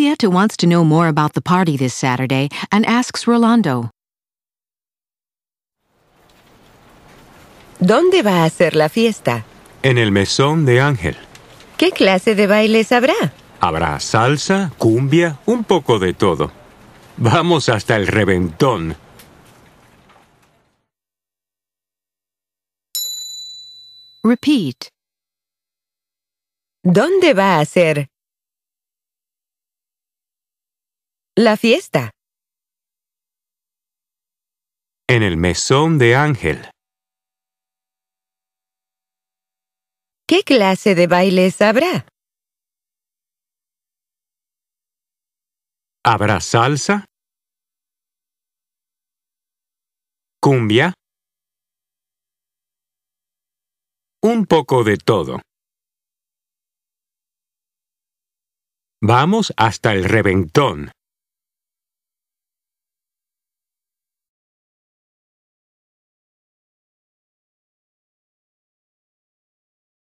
Julieta wants to know more about the party this Saturday and asks Rolando. ¿Dónde va a ser la fiesta? En el mesón de Ángel. ¿Qué clase de bailes habrá? Habrá salsa, cumbia, un poco de todo. Vamos hasta el reventón. Repeat. ¿Dónde va a ser La fiesta. En el mesón de Ángel. ¿Qué clase de bailes habrá? ¿Habrá salsa? ¿Cumbia? Un poco de todo. Vamos hasta el reventón.